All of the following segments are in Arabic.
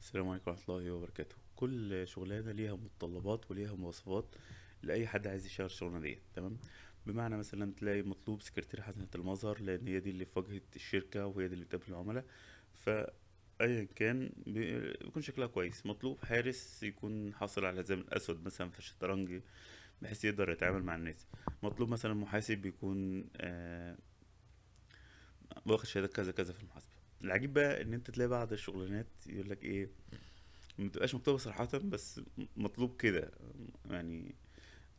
السلام عليكم ورحمة الله وبركاته كل شغلانة ليها متطلبات وليها مواصفات لأي حد عايز يشتغل الشغلانة ديت تمام بمعنى مثلا تلاقي مطلوب سكرتير حسنة المظهر لأن هي دي اللي في واجهة الشركة وهي دي اللي بتقابل العملاء ف ايا كان بيكون شكلها كويس مطلوب حارس يكون حاصل على زي الاسود مثلا في الشطرنج بحيث يقدر يتعامل مع الناس مطلوب مثلا محاسب يكون آه واخد شهادة كذا كذا في المحاسبة العجيب بقى ان انت تلاقي بعض الشغلانات يقول لك ايه ما تبقاش مكتوبه صراحه بس مطلوب كده يعني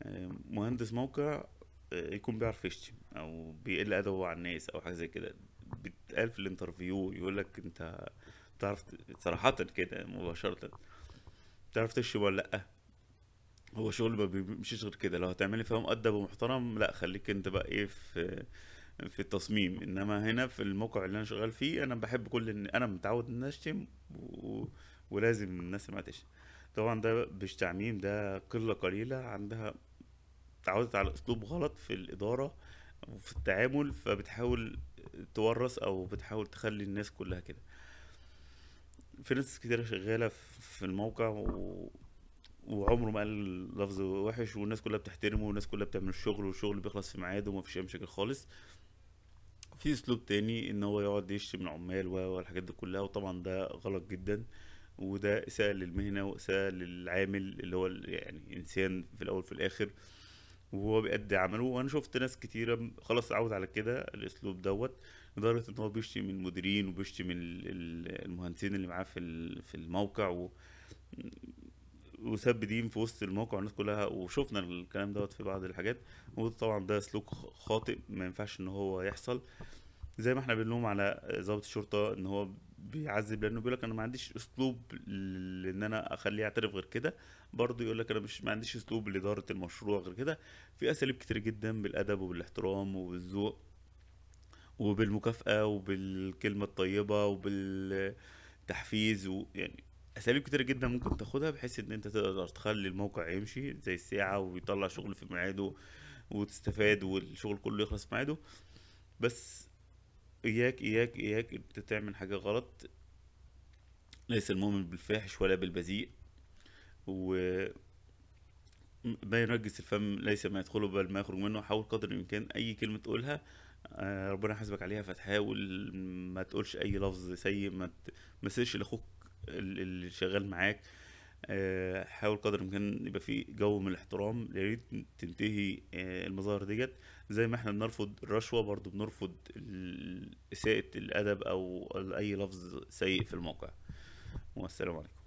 آه، مهندس موقع آه، يكون بيعرف يشتم او بيقل ادبه على الناس او حاجه زي كده بيتقال في الانترفيو يقول لك انت بتعرف صراحه كده مباشره بتعرف تشتم ولا لا هو شغل ما بيمشيش غير كده لو هتعملي فيهم ادب ومحترم لا خليك انت بقى ايه في في التصميم انما هنا في الموقع اللي انا شغال فيه انا بحب كل إن انا متعود ان اشتم و... ولازم الناس ما تشتم طبعا ده مش تعميم ده قله قليله عندها تعودت على اسلوب غلط في الاداره وفي التعامل فبتحاول تورث او بتحاول تخلي الناس كلها كده في ناس كتير شغاله في الموقع و... وعمره ما قال لفظ وحش والناس كلها بتحترمه والناس كلها بتعمل الشغل والشغل بيخلص في ميعاده ومفيش اي مشاكل خالص في اسلوب تاني ان هو يقعد يشتم العمال والحاجات دي كلها وطبعا ده غلط جدا وده اساءة للمهنة واساءة للعامل اللي هو يعني انسان في الاول في الاخر وهو بيأدي عمله وانا شفت ناس كتيرة خلاص اتعود على كده الاسلوب دوت لدرجة ان هو بيشتي من المديرين وبيشتي من المهندسين اللي معاه في في الموقع و وساب دين في وسط الموقع والناس كلها وشفنا الكلام دوت في بعض الحاجات وطبعا ده سلوك خاطئ ما ينفعش ان هو يحصل زي ما احنا بنلوم على ضابط الشرطه ان هو بيعذب لانه بيقول لك انا ما عنديش اسلوب ان انا اخليه يعترف غير كده برضه يقول لك انا مش ما عنديش اسلوب لاداره المشروع غير كده في اساليب كتير جدا بالادب وبالاحترام وبالذوق وبالمكافاه وبالكلمه الطيبه وبالتحفيز ويعني اساليب كتير جدا ممكن تاخدها بحيث ان انت تقدر تخلي الموقع يمشي زي الساعه ويطلع شغل في ميعاده وتستفاد والشغل كله يخلص في ميعاده بس اياك اياك اياك انت تعمل حاجه غلط ليس المؤمن بالفاحش ولا بالبذيء و ما ينجس الفم ليس ما يدخله بل ما يخرج منه حاول قدر الامكان اي كلمه تقولها آه، ربنا يحاسبك عليها فتحاول ما تقولش اي لفظ سيء ما تمسلش لاخوك اللي شغال معاك آه، حاول قدر الامكان يبقى في جو من الاحترام يا ريت تنتهي آه، المظاهر ديت زي ما احنا بنرفض الرشوه برضو بنرفض اساءه الادب او اي لفظ سيء في الموقع والسلام عليكم